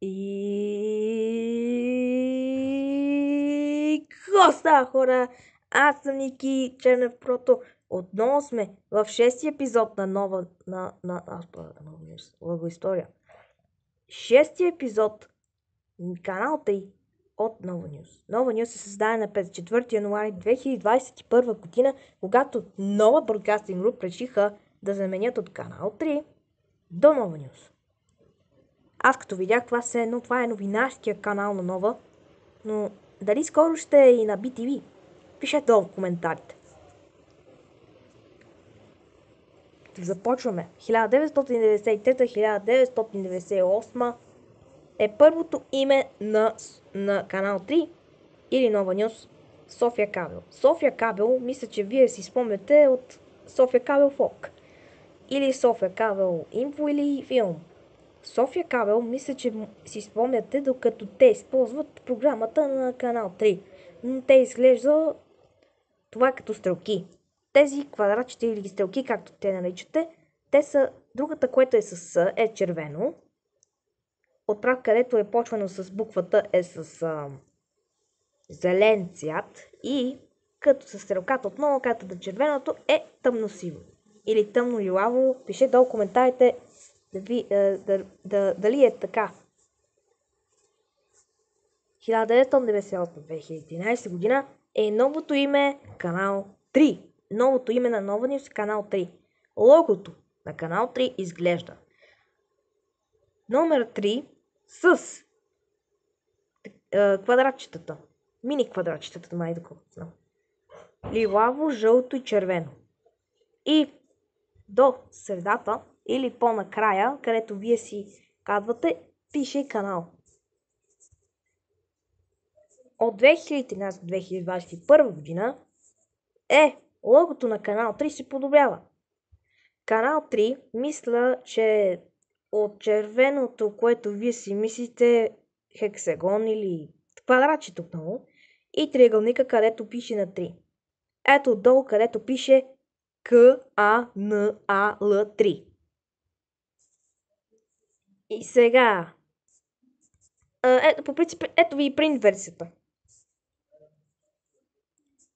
И какво става хора? Аз съм Ники Чернев Прото. Отново сме в шести епизод на нова... На, на, аз нова история. Шести епизод канал 3 от Нова Нюс. Нова Нюс се създаде на 4 януари 2021 година, когато нова Broadcasting Group решиха да заменят от канал 3 до Нова Нюс. Аз като видях това се едно, това е новинарския канал на Нова, но дали скоро ще е и на BTV? Пишете долу в коментарите. Започваме. 1993-1998 е първото име на, на канал 3 или Нова Нюс София Кабел. София Кабел, мисля, че вие си спомняте от София Кабел Фок. Или София Кабел Инфо или филм. София Кабел, мисля, че си спомняте, докато те използват програмата на канал 3. Но те изглежда това като стрелки. Тези квадратчета или стрелки, както те наричате, те са другата, което е с С, е червено. Отправ, където е почвано с буквата е с а, зелен цвят и като с стрелката отново, като на червеното е тъмно сиво или тъмно лилаво. Пише долу коментарите да, ви, е, да, да, дали е така? 1998-2011 година е новото име Канал 3. Новото име на нова нивс е Канал 3. Логото на Канал 3 изглежда. Номер 3 с е, квадратчетата. Мини квадратчетата, май доколкото знам. Лилаво, жълто и червено. И до средата или по-накрая, където вие си казвате, пише канал. От 2013 до 2021 година е логото на канал 3 се подобрява. Канал 3 мисля, че от червеното, което вие си мислите хексагон или квадратче тук много и триъгълника, където пише на 3. Ето отдолу, където пише К, А, Н, А, Л, 3. И сега... ето, по принцип, ето ви и принт версията.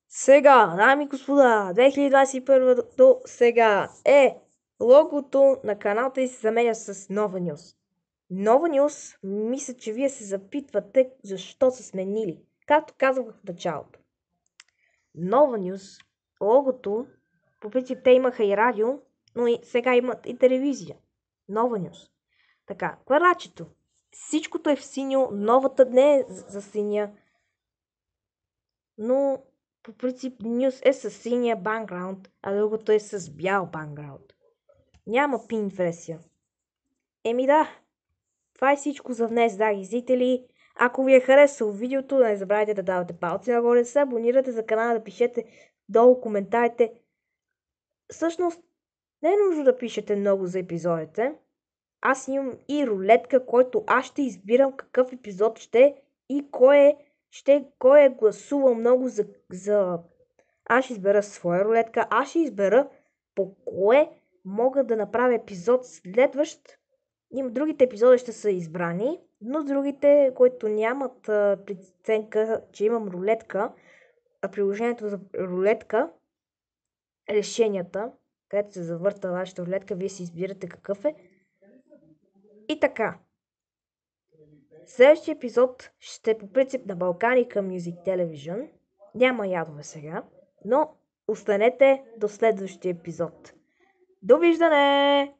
Сега, дами и господа, 2021 до сега е логото на каналта и се заменя с Нова Нюс. Нова Нюс, мисля, че вие се запитвате защо са сменили. Както казвах в началото. Нова Нюс, логото, по принцип те имаха и радио, но и сега имат и телевизия. Нова Нюс. Така, Кварачето. Всичкото е в синьо, новата не е за синя. Но по принцип News е с синия банграунд, а другото е с бял банграунд. Няма пин версия. Еми да, това е всичко за днес, драги зрители. Ако ви е харесало видеото, не забравяйте да давате палци нагоре, да се абонирате за канала, да пишете долу коментарите. Всъщност, не е нужно да пишете много за епизодите, аз имам и рулетка, който аз ще избирам какъв епизод ще и кой е, ще, кой е гласувал много за, за... Аз ще избера своя рулетка, аз ще избера по кое мога да направя епизод следващ. Им, другите епизоди ще са избрани, но другите, които нямат а, преценка, че имам рулетка, а приложението за рулетка, решенията, където се завърта вашата рулетка, вие си избирате какъв е, и така, следващия епизод ще е по принцип на Балкани към Music Television. Няма ядове сега, но останете до следващия епизод. Довиждане!